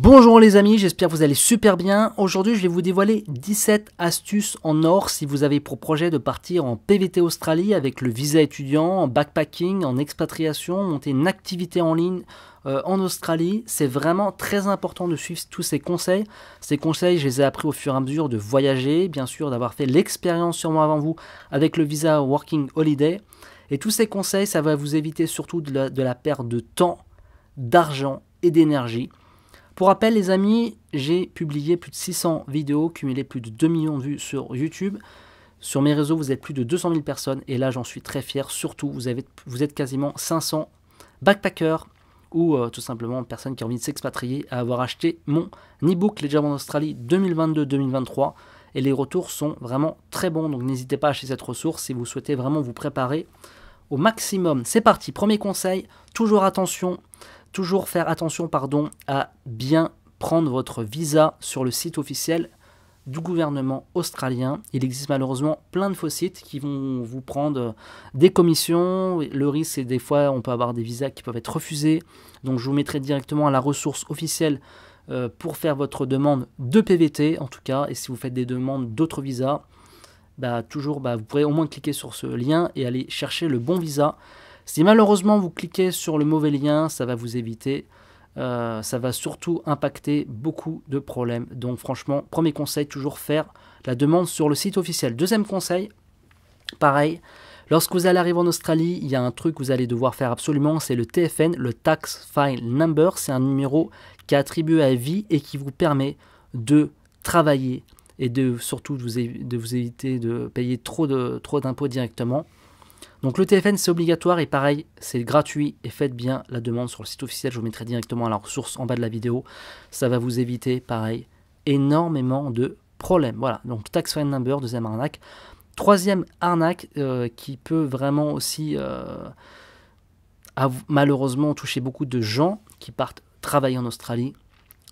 Bonjour les amis, j'espère que vous allez super bien. Aujourd'hui, je vais vous dévoiler 17 astuces en or si vous avez pour projet de partir en PVT Australie avec le visa étudiant, en backpacking, en expatriation, monter une activité en ligne euh, en Australie. C'est vraiment très important de suivre tous ces conseils. Ces conseils, je les ai appris au fur et à mesure de voyager, bien sûr, d'avoir fait l'expérience sûrement avant vous avec le visa Working Holiday. Et tous ces conseils, ça va vous éviter surtout de la perte de temps, d'argent et d'énergie. Pour rappel les amis, j'ai publié plus de 600 vidéos, cumulé plus de 2 millions de vues sur YouTube. Sur mes réseaux, vous êtes plus de 200 000 personnes et là j'en suis très fier. Surtout, vous, êtes quasiment 500 backpackers ou euh, tout simplement personnes qui ont envie de s'expatrier à avoir acheté mon e-book Les en d'Australie 2022-2023 et les retours sont vraiment très bons. Donc n'hésitez pas à acheter cette ressource si vous souhaitez vraiment vous préparer au maximum. C'est parti, premier conseil, toujours attention Toujours faire attention pardon, à bien prendre votre visa sur le site officiel du gouvernement australien. Il existe malheureusement plein de faux sites qui vont vous prendre euh, des commissions. Le risque, c'est des fois, on peut avoir des visas qui peuvent être refusés. Donc, je vous mettrai directement à la ressource officielle euh, pour faire votre demande de PVT, en tout cas. Et si vous faites des demandes d'autres visas, bah, toujours, bah, vous pourrez au moins cliquer sur ce lien et aller chercher le bon visa. Si malheureusement vous cliquez sur le mauvais lien, ça va vous éviter. Euh, ça va surtout impacter beaucoup de problèmes. Donc franchement, premier conseil, toujours faire la demande sur le site officiel. Deuxième conseil, pareil, Lorsque vous allez arriver en Australie, il y a un truc que vous allez devoir faire absolument, c'est le TFN, le Tax File Number. C'est un numéro qui est attribué à vie et qui vous permet de travailler et de surtout de vous, éviter de payer trop d'impôts trop directement. Donc le TFN c'est obligatoire et pareil c'est gratuit et faites bien la demande sur le site officiel, je vous mettrai directement à la ressource en bas de la vidéo, ça va vous éviter pareil énormément de problèmes. Voilà, donc tax number, deuxième arnaque. Troisième arnaque euh, qui peut vraiment aussi euh, malheureusement toucher beaucoup de gens qui partent travailler en Australie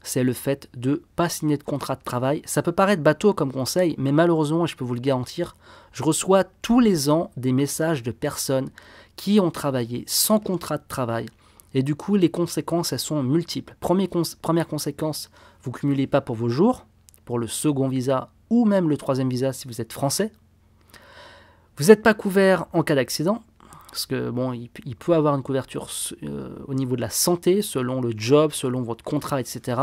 c'est le fait de pas signer de contrat de travail. Ça peut paraître bateau comme conseil, mais malheureusement, je peux vous le garantir, je reçois tous les ans des messages de personnes qui ont travaillé sans contrat de travail. Et du coup, les conséquences, elles sont multiples. première conséquence, vous cumulez pas pour vos jours, pour le second visa ou même le troisième visa si vous êtes français. Vous n'êtes pas couvert en cas d'accident parce que bon, il, peut avoir une couverture euh, au niveau de la santé, selon le job, selon votre contrat, etc.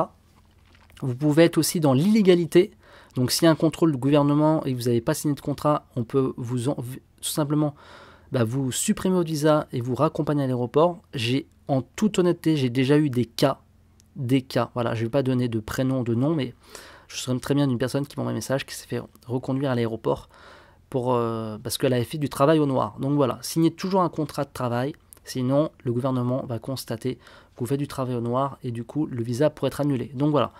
Vous pouvez être aussi dans l'illégalité. Donc s'il y a un contrôle du gouvernement et que vous n'avez pas signé de contrat, on peut vous tout simplement bah, vous supprimer votre visa et vous raccompagner à l'aéroport. J'ai en toute honnêteté, j'ai déjà eu des cas, des cas. Voilà, je ne vais pas donner de prénom, de nom, mais je me très bien d'une personne qui m'envoie un message qui s'est fait reconduire à l'aéroport euh, parce qu'elle la fait du travail au noir. Donc voilà, signez toujours un contrat de travail, sinon le gouvernement va constater que vous faites du travail au noir et du coup le visa pourrait être annulé. Donc voilà.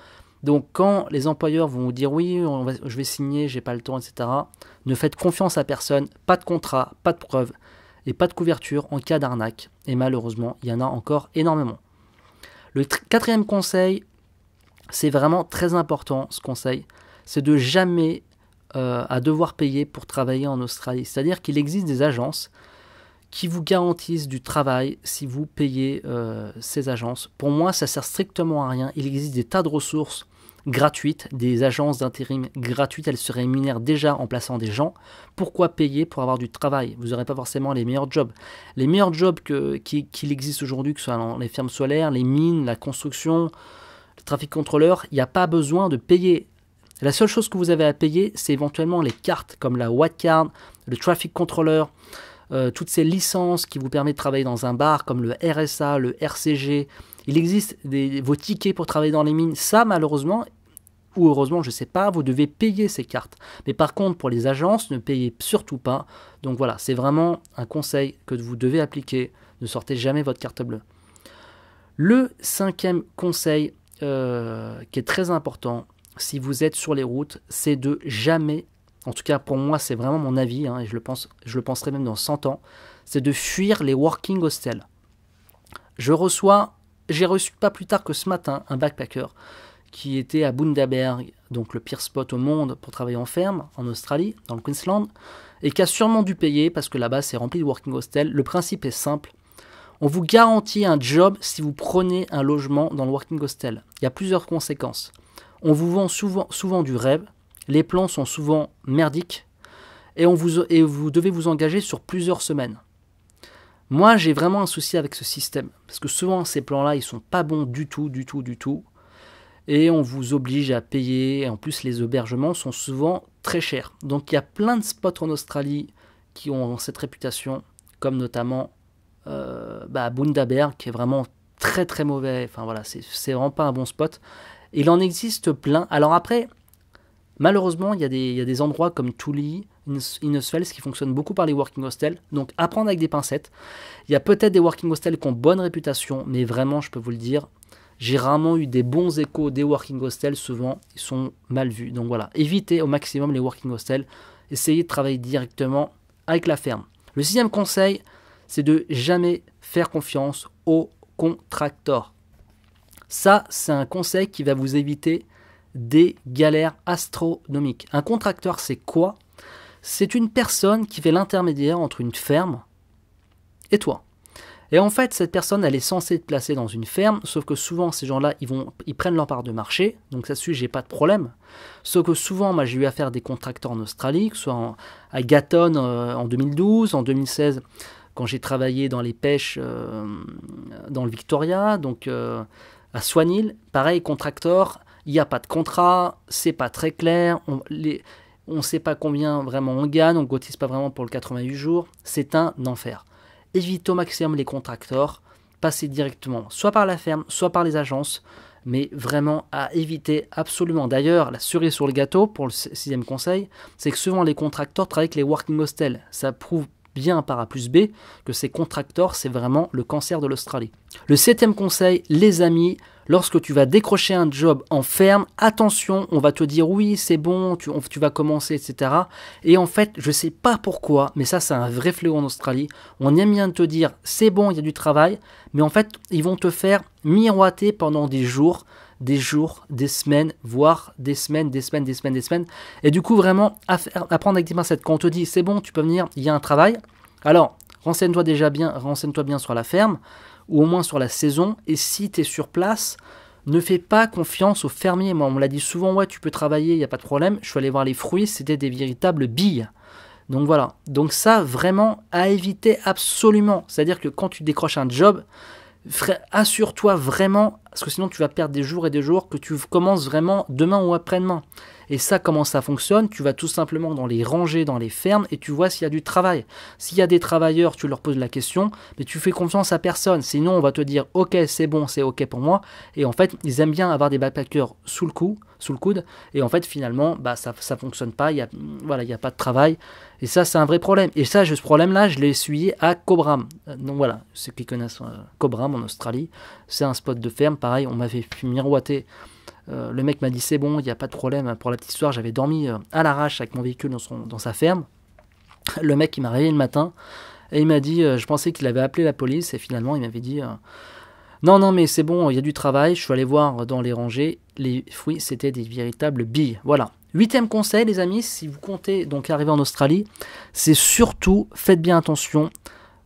Donc quand les employeurs vont vous dire oui, je vais signer, j'ai pas le temps, etc., ne faites confiance à personne, pas de contrat, pas de preuve et pas de couverture en cas d'arnaque. Et malheureusement, il y en a encore énormément. Le quatrième conseil, c'est vraiment très important ce conseil, c'est de jamais euh, à devoir payer pour travailler en Australie. C'est-à-dire qu'il existe des agences qui vous garantissent du travail si vous payez euh, ces agences. Pour moi, ça sert strictement à rien. Il existe des tas de ressources gratuites, des agences d'intérim gratuites, elles se rémunèrent déjà en plaçant des gens. Pourquoi payer pour avoir du travail Vous n'aurez pas forcément les meilleurs jobs. Les meilleurs jobs qu'il existe aujourd'hui, que ce soit dans les fermes solaires, les mines, la construction, le trafic contrôleur, il n'y a pas besoin de payer. La seule chose que vous avez à payer, c'est éventuellement les cartes comme la Card, le Traffic Controller, euh, toutes ces licences qui vous permettent de travailler dans un bar comme le RSA, le RCG. Il existe des, vos tickets pour travailler dans les mines. Ça, malheureusement, ou heureusement, je ne sais pas, vous devez payer ces cartes. Mais par contre, pour les agences, ne payez surtout pas. Donc voilà, c'est vraiment un conseil que vous devez appliquer. Ne sortez jamais votre carte bleue. Le cinquième conseil euh, qui est très important, si vous êtes sur les routes, c'est de jamais, en tout cas pour moi c'est vraiment mon avis, hein, et je le, pense, je le penserai même dans 100 ans, c'est de fuir les working hostels. Je reçois, j'ai reçu pas plus tard que ce matin un backpacker qui était à Bundaberg, donc le pire spot au monde pour travailler en ferme, en Australie, dans le Queensland, et qui a sûrement dû payer parce que là-bas c'est rempli de working hostels. Le principe est simple. On vous garantit un job si vous prenez un logement dans le working hostel. Il y a plusieurs conséquences. On vous vend souvent, du rêve, les plans sont souvent merdiques, et, on vous, vous devez vous engager sur plusieurs semaines. Moi, j'ai vraiment un souci avec ce système, parce que souvent ces plans-là, ils sont pas bons du tout, du tout, du tout, et on vous oblige à payer, et en plus les hébergements sont souvent très chers. Donc il y a plein de spots en Australie qui ont cette réputation, comme notamment euh, bah, Bundaberg, qui est vraiment très très mauvais, enfin voilà, c'est vraiment pas un bon spot, il en existe plein. Alors après, malheureusement, il y, a des, endroits comme Tully, Innesfels, qui fonctionnent beaucoup par les working hostels. Donc apprendre avec des pincettes. Il y a peut-être des working hostels qui ont bonne réputation, mais vraiment, je peux vous le dire, j'ai rarement eu des bons échos des working hostels. Souvent, ils sont mal vus. Donc voilà, évitez au maximum les working hostels. Essayez de travailler directement avec la ferme. Le sixième conseil, c'est de jamais faire confiance aux contracteurs. Ça, c'est un conseil qui va vous éviter des galères astronomiques. Un contracteur, c'est quoi C'est une personne qui fait l'intermédiaire entre une ferme et toi. Et en fait, cette personne, elle est censée te placer dans une ferme, sauf que souvent, ces gens-là, ils, ils prennent leur part de marché, donc ça je j'ai pas de problème. Sauf que souvent, moi, j'ai eu affaire à des contracteurs en Australie, que ce soit à Gatton euh, en 2012, en 2016, quand j'ai travaillé dans les pêches euh, dans le Victoria, donc... Euh, à Soignil, pareil, contracteur, il n'y a pas de contrat, c'est pas très clair, on ne sait pas combien vraiment on gagne, on ne pas vraiment pour le 88 jours, c'est un enfer. Évite au maximum les contracteurs, passez directement soit par la ferme, soit par les agences, mais vraiment à éviter absolument. D'ailleurs, la cerise sur le gâteau, pour le sixième conseil, c'est que souvent les contracteurs travaillent avec les working hostels. Ça prouve bien par A plus B que ces contracteurs, c'est vraiment le cancer de l'Australie. Le septième conseil, les amis, lorsque tu vas décrocher un job en ferme, attention, on va te dire oui, c'est bon, tu, tu, vas commencer, etc. Et en fait, je ne sais pas pourquoi, mais ça, c'est un vrai fléau en Australie. On aime bien te dire c'est bon, il y a du travail, mais en fait, ils vont te faire miroiter pendant des jours des jours, des semaines, voire des semaines, des semaines, des semaines, des semaines. Et du coup, vraiment, à, faire, apprendre avec des pincettes. Quand on te dit, c'est bon, tu peux venir, il y a un travail, alors renseigne-toi déjà bien, renseigne-toi bien sur la ferme, ou au moins sur la saison. Et si tu es sur place, ne fais pas confiance aux fermiers. Moi, on me l'a dit souvent, ouais, tu peux travailler, il n'y a pas de problème. Je suis allé voir les fruits, c'était des véritables billes. Donc voilà. Donc ça, vraiment, à éviter absolument. C'est-à-dire que quand tu décroches un job, assure-toi vraiment parce que sinon tu vas perdre des jours et des jours que tu commences vraiment demain ou après-demain. Et ça, comment ça fonctionne Tu vas tout simplement dans les rangées, dans les fermes, et tu vois s'il y a du travail. S'il y a des travailleurs, tu leur poses la question, mais tu fais confiance à personne. Sinon, on va te dire, ok, c'est bon, c'est ok pour moi. Et en fait, ils aiment bien avoir des backpackers sous le cou, sous le coude. Et en fait, finalement, bah, ça, ça fonctionne pas. Il voilà, n'y a pas de travail. Et ça, c'est un vrai problème. Et ça, ce problème-là, je l'ai essuyé à Cobram. Euh, donc voilà, ceux qui connaissent euh, Cobram en Australie, c'est un spot de ferme pareil, on m'avait pu miroiter. Euh, le mec m'a dit c'est bon, il n'y a pas de problème. Pour la petite histoire, j'avais dormi euh, à l'arrache avec mon véhicule dans, sa ferme. Le mec, m'a réveillé le matin et il m'a dit, euh, je pensais qu'il avait appelé la police et finalement, il m'avait dit non, non, mais c'est bon, il y a du travail. Je suis allé voir dans les rangées, les fruits, c'était des véritables billes. Voilà. Huitième conseil, les amis, si vous comptez donc arriver en Australie, c'est surtout faites bien attention.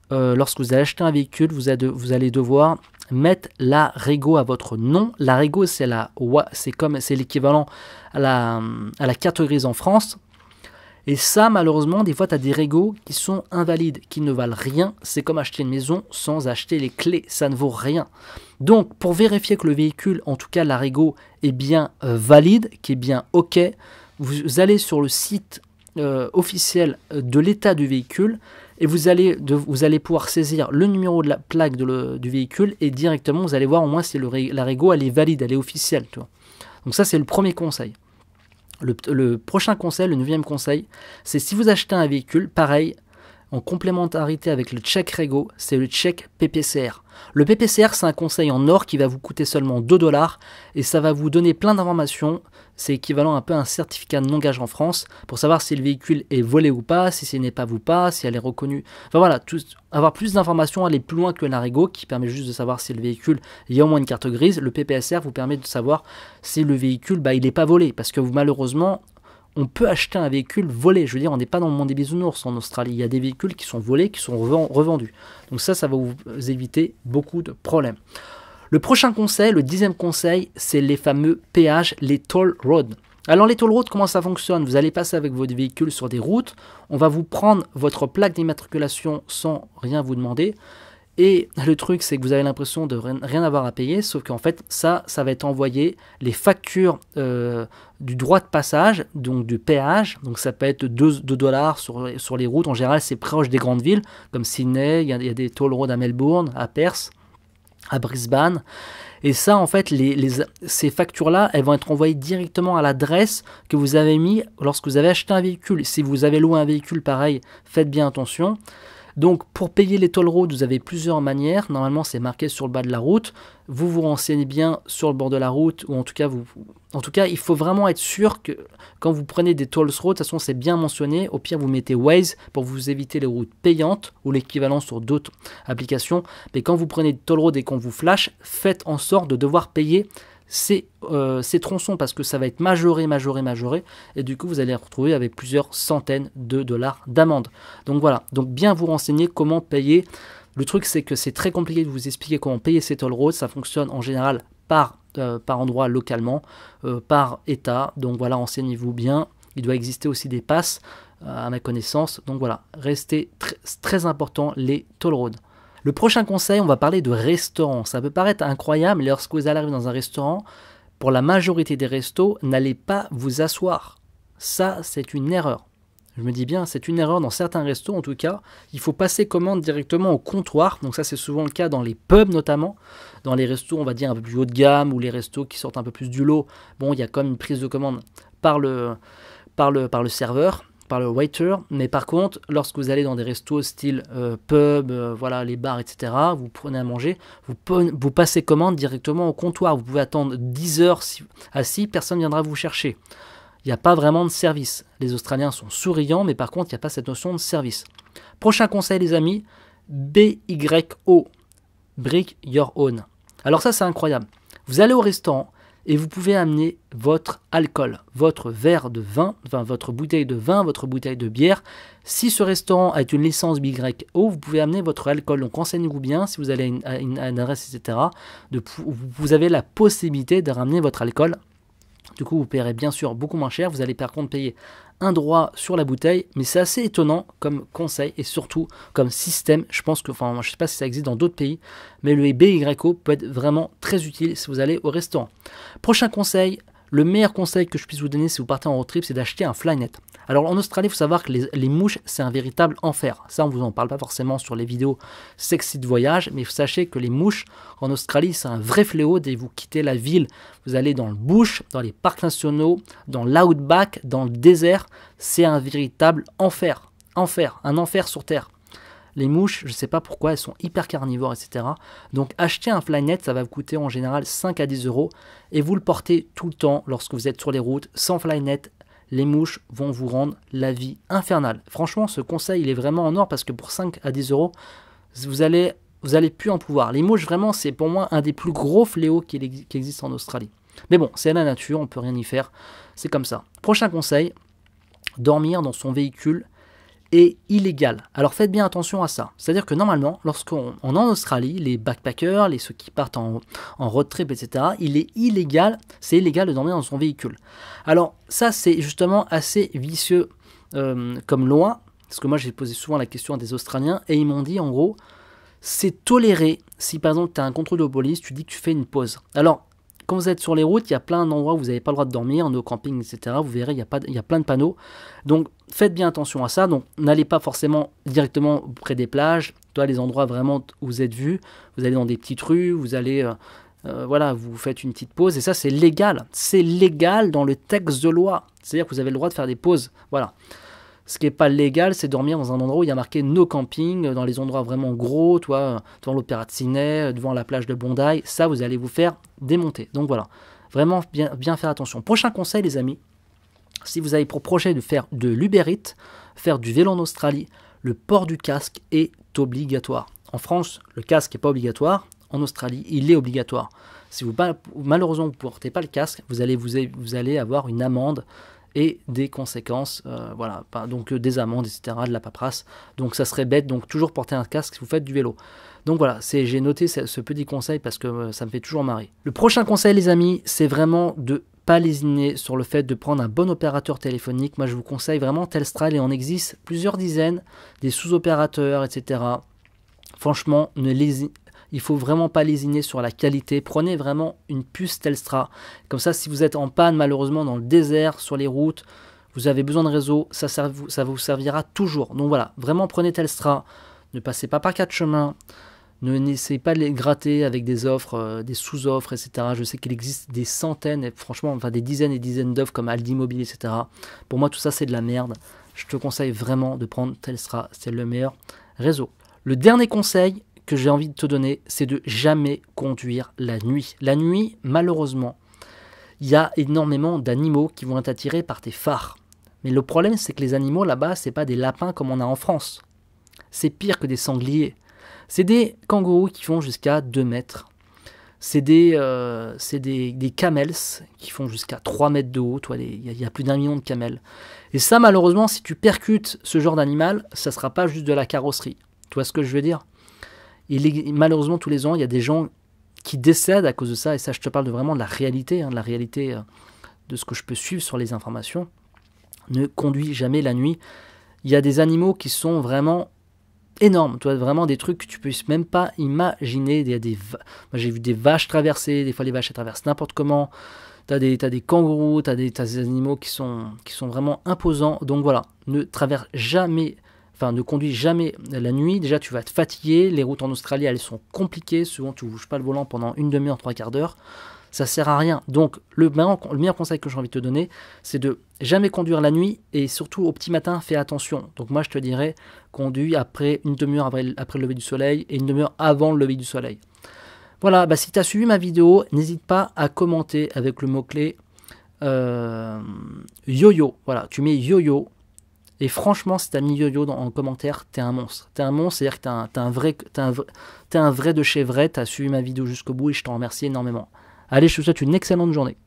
lorsque vous allez acheter un véhicule, vous allez devoir Mettre la rego à votre nom. La rego, c'est la, c'est comme, c'est l'équivalent à la, la carte grise en France. Et ça, malheureusement, des fois, tu as des régos qui sont invalides, qui ne valent rien. C'est comme acheter une maison sans acheter les clés, ça ne vaut rien. Donc, pour vérifier que le véhicule, en tout cas la Rego, est bien euh, valide, qui est bien OK, vous allez sur le site euh, officiel euh, de l'état du véhicule et vous allez, vous allez pouvoir saisir le numéro de la plaque du véhicule et directement vous allez voir au moins si la Rego elle est valide, elle est officielle. Donc ça c'est le premier conseil. le, prochain conseil, le neuvième conseil, c'est si vous achetez un véhicule, pareil, en complémentarité avec le check Rego, c'est le check PPCR. Le PPCR, c'est un conseil en or qui va vous coûter seulement 2 dollars et ça va vous donner plein d'informations. C'est équivalent un peu à un certificat de non-gage en France pour savoir si le véhicule est volé ou pas, si ce n'est pas vous pas, si elle est reconnue. Enfin voilà, avoir plus d'informations, aller plus loin que la Rego qui permet juste de savoir si le véhicule y a au moins une carte grise. Le PPSR vous permet de savoir si le véhicule bah, il n'est pas volé parce que vous, malheureusement on peut acheter un véhicule volé. Je veux dire, on n'est pas dans le monde des bisounours en Australie. Il y a des véhicules qui sont volés, qui sont revendus. Donc ça, ça va vous éviter beaucoup de problèmes. Le prochain conseil, le dixième conseil, c'est les fameux péages, les toll roads. Alors les toll roads, comment ça fonctionne Vous allez passer avec votre véhicule sur des routes, on va vous prendre votre plaque d'immatriculation sans rien vous demander. Et le truc, c'est que vous avez l'impression de rien avoir à payer, sauf qu'en fait, ça, ça va être envoyé les factures euh, du droit de passage, donc du péage. Donc ça peut être 2, dollars sur, les routes. En général, c'est proche des grandes villes, comme Sydney, il y, a des toll roads à Melbourne, à Perth, à Brisbane. Et ça, en fait, ces factures-là, elles vont être envoyées directement à l'adresse que vous avez mis lorsque vous avez acheté un véhicule. Si vous avez loué un véhicule pareil, faites bien attention. Donc pour payer les toll roads, vous avez plusieurs manières. Normalement, c'est marqué sur le bas de la route. Vous vous renseignez bien sur le bord de la route, ou en tout cas, vous, en tout cas il faut vraiment être sûr que quand vous prenez des toll roads, de toute façon, c'est bien mentionné. Au pire, vous mettez Waze pour vous éviter les routes payantes ou l'équivalent sur d'autres applications. Mais quand vous prenez des toll roads et qu'on vous flash, faites en sorte de devoir payer ces, euh, tronçons parce que ça va être majoré, majoré, majoré. Et du coup, vous allez retrouver avec plusieurs centaines de dollars d'amende. Donc voilà, donc bien vous renseigner comment payer. Le truc, c'est que c'est très compliqué de vous expliquer comment payer ces toll roads. Ça fonctionne en général par, euh, par endroit localement, euh, par état. Donc voilà, renseignez-vous bien. Il doit exister aussi des passes à ma connaissance. Donc voilà, restez très important les toll roads. Le prochain conseil, on va parler de restaurant. Ça peut paraître incroyable, mais lorsque vous arriver dans un restaurant, pour la majorité des restos, n'allez pas vous asseoir. Ça, c'est une erreur. Je me dis bien, c'est une erreur dans certains restos en tout cas. Il faut passer commande directement au comptoir. Donc ça c'est souvent le cas dans les pubs notamment. Dans les restos on va dire un peu plus haut de gamme ou les restos qui sortent un peu plus du lot. Bon, il y a quand même une prise de commande par le, par le, par le serveur par le waiter. Mais par contre, lorsque vous allez dans des restos style euh, pub, euh, voilà, les bars, etc., vous prenez à manger, vous, passez commande directement au comptoir. Vous pouvez attendre 10 heures si, assis, personne viendra vous chercher. Il n'y a pas vraiment de service. Les Australiens sont souriants, mais par contre, il n'y a pas cette notion de service. Prochain conseil, les amis, BYO, Brick Your Own. Alors ça, c'est incroyable. Vous allez au restaurant, et vous pouvez amener votre alcool, votre verre de vin, enfin votre bouteille de vin, votre bouteille de bière. Si ce restaurant a une licence BYO, vous pouvez amener votre alcool. Donc renseignez-vous bien si vous allez à une, adresse, etc. vous avez la possibilité de ramener votre alcool du coup, vous paierez bien sûr beaucoup moins cher. Vous allez par contre payer un droit sur la bouteille, mais c'est assez étonnant comme conseil et surtout comme système. Je pense que, enfin, je sais pas si ça existe dans d'autres pays, mais le BYO peut être vraiment très utile si vous allez au restaurant. Prochain conseil, le meilleur conseil que je puisse vous donner si vous partez en road trip, c'est d'acheter un Flynet. Alors en Australie, il faut savoir que les, mouches, c'est un véritable enfer. Ça, on vous en parle pas forcément sur les vidéos sexy de voyage, mais sachez que les mouches en Australie, c'est un vrai fléau. Dès que vous quittez la ville, vous allez dans le bush, dans les parcs nationaux, dans l'outback, dans le désert. C'est un véritable enfer. Enfer, un enfer sur Terre. Les mouches, je ne sais pas pourquoi, elles sont hyper carnivores, etc. Donc acheter un Flynet, ça va vous coûter en général 5 à 10 euros et vous le portez tout le temps lorsque vous êtes sur les routes. Sans Flynet, les mouches vont vous rendre la vie infernale. Franchement, ce conseil, il est vraiment en or parce que pour 5 à 10 euros, vous allez, vous allez plus en pouvoir. Les mouches, vraiment, c'est pour moi un des plus gros fléaux qui, qui existe en Australie. Mais bon, c'est la nature, on peut rien y faire. C'est comme ça. Prochain conseil, dormir dans son véhicule est illégal. Alors faites bien attention à ça. C'est-à-dire que normalement, lorsqu'on est en Australie, les backpackers, les ceux qui partent en, en road trip, etc., il est illégal, c'est illégal de dormir dans son véhicule. Alors ça, c'est justement assez vicieux euh, comme loi, parce que moi j'ai posé souvent la question à des Australiens, et ils m'ont dit en gros, c'est toléré si par exemple tu as un contrôle de police, tu dis que tu fais une pause. Alors quand vous êtes sur les routes, il y a plein d'endroits où vous n'avez pas le droit de dormir, nos campings, etc. Vous verrez, il y, a pas, il y a plein de panneaux. Donc faites bien attention à ça. Donc n'allez pas forcément directement près des plages, toi les endroits vraiment où vous êtes vu, Vous allez dans des petites rues, vous allez... Euh, euh, voilà, vous faites une petite pause et ça c'est légal. C'est légal dans le texte de loi. C'est-à-dire que vous avez le droit de faire des pauses. Voilà. Ce qui n'est pas légal, c'est dormir dans un endroit où il y a marqué no camping, dans les endroits vraiment gros, toi, devant l'Opéra de Ciné, devant la plage de Bondi. Ça, vous allez vous faire démonter. Donc voilà, vraiment bien, faire attention. Prochain conseil, les amis, si vous avez pour projet de faire de l'ubérite, faire du vélo en Australie, le port du casque est obligatoire. En France, le casque n'est pas obligatoire. En Australie, il est obligatoire. Si vous malheureusement vous ne portez pas le casque, vous allez, vous allez avoir une amende et des conséquences, euh, voilà, donc euh, des amendes, etc., de la paperasse. Donc ça serait bête, donc toujours porter un casque si vous faites du vélo. Donc voilà, j'ai noté ce, petit conseil parce que euh, ça me fait toujours marrer. Le prochain conseil, les amis, c'est vraiment de pas lésiner sur le fait de prendre un bon opérateur téléphonique. Moi, je vous conseille vraiment Telstra, et en existe plusieurs dizaines, des sous-opérateurs, etc. Franchement, ne, pas. Il faut vraiment pas lésiner sur la qualité. Prenez vraiment une puce Telstra. Comme ça, si vous êtes en panne malheureusement dans le désert, sur les routes, vous avez besoin de réseau, ça, vous, servira toujours. Donc voilà, vraiment prenez Telstra. Ne passez pas par quatre chemins. Ne n'essayez pas de les gratter avec des offres, euh, des sous-offres, etc. Je sais qu'il existe des centaines, et franchement, enfin des dizaines et dizaines d'offres comme Aldi Mobile, etc. Pour moi, tout ça, c'est de la merde. Je te conseille vraiment de prendre Telstra, c'est le meilleur réseau. Le dernier conseil, que j'ai envie de te donner, c'est de jamais conduire la nuit. La nuit, malheureusement, il y a énormément d'animaux qui vont être attirés par tes phares. Mais le problème, c'est que les animaux là-bas, ce n'est pas des lapins comme on a en France. C'est pire que des sangliers. C'est des kangourous qui font jusqu'à 2 mètres. Euh, c'est des, des, camels qui font jusqu'à 3 mètres de haut. Il y, a plus d'un million de camels. Et ça, malheureusement, si tu percutes ce genre d'animal, ça sera pas juste de la carrosserie. Tu vois ce que je veux dire et malheureusement, tous les ans, il y a des gens qui décèdent à cause de ça. Et ça, je te parle vraiment de la réalité, hein, de la réalité euh, de ce que je peux suivre sur les informations. Ne conduis jamais la nuit. Il y a des animaux qui sont vraiment énormes. Tu vois, vraiment des trucs que tu ne peux même pas imaginer. Il y a des j'ai vu des vaches traverser. Des fois, les vaches traversent n'importe comment. Tu as des kangourous, tu as des animaux qui sont, qui sont vraiment imposants. Donc voilà, ne traverse jamais enfin ne conduis jamais la nuit, déjà tu vas te fatiguer, les routes en Australie elles sont compliquées, souvent tu bouges pas le volant pendant une demi-heure, trois quarts d'heure, ça sert à rien. Donc le meilleur, conseil que j'ai envie de te donner, c'est de jamais conduire la nuit et surtout au petit matin, fais attention. Donc moi je te dirais, conduis après une demi-heure après, le lever du soleil et une demi-heure avant le lever du soleil. Voilà, bah, si tu as suivi ma vidéo, n'hésite pas à commenter avec le mot-clé euh, yo-yo. voilà, tu mets yo-yo et franchement, si t'as mis yo-yo dans, en commentaire, t'es un monstre. T'es un monstre, c'est-à-dire que t'es un, vrai, t'es un, un vrai de chez vrai, t'as suivi ma vidéo jusqu'au bout et je t'en remercie énormément. Allez, je te souhaite une excellente journée.